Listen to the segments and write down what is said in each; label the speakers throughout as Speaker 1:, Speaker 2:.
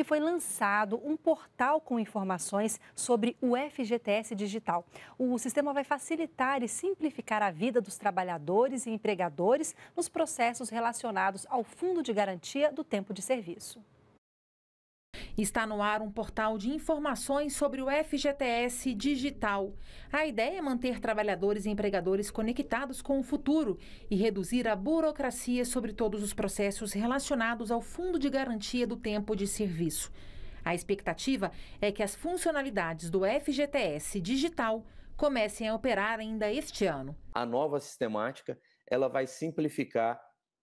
Speaker 1: e foi lançado um portal com informações sobre o FGTS digital. O sistema vai facilitar e simplificar a vida dos trabalhadores e empregadores nos processos relacionados ao Fundo de Garantia do Tempo de Serviço.
Speaker 2: Está no ar um portal de informações sobre o FGTS digital. A ideia é manter trabalhadores e empregadores conectados com o futuro e reduzir a burocracia sobre todos os processos relacionados ao Fundo de Garantia do Tempo de Serviço. A expectativa é que as funcionalidades do FGTS digital comecem a operar ainda este ano.
Speaker 3: A nova sistemática ela vai simplificar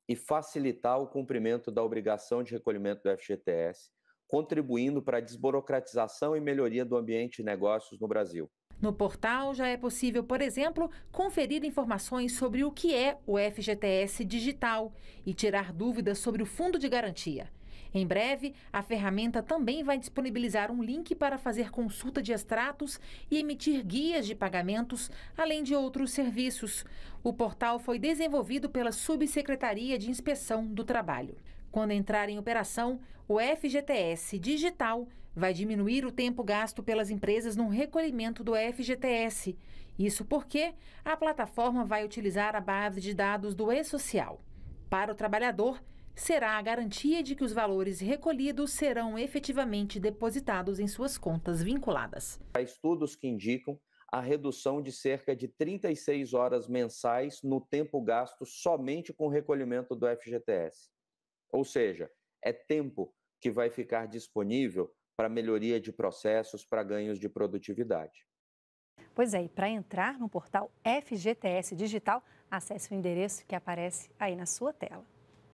Speaker 3: e facilitar o cumprimento da obrigação de recolhimento do FGTS contribuindo para a desburocratização e melhoria do ambiente de negócios no Brasil.
Speaker 2: No portal já é possível, por exemplo, conferir informações sobre o que é o FGTS digital e tirar dúvidas sobre o fundo de garantia. Em breve, a ferramenta também vai disponibilizar um link para fazer consulta de extratos e emitir guias de pagamentos, além de outros serviços. O portal foi desenvolvido pela Subsecretaria de Inspeção do Trabalho. Quando entrar em operação, o FGTS digital vai diminuir o tempo gasto pelas empresas no recolhimento do FGTS. Isso porque a plataforma vai utilizar a base de dados do E-Social. Para o trabalhador, será a garantia de que os valores recolhidos serão efetivamente depositados em suas contas
Speaker 3: vinculadas. Há estudos que indicam a redução de cerca de 36 horas mensais no tempo gasto somente com o recolhimento do FGTS. Ou seja, é tempo que vai ficar disponível para melhoria de processos, para ganhos de produtividade.
Speaker 1: Pois é, e para entrar no portal FGTS Digital, acesse o endereço que aparece aí na sua tela.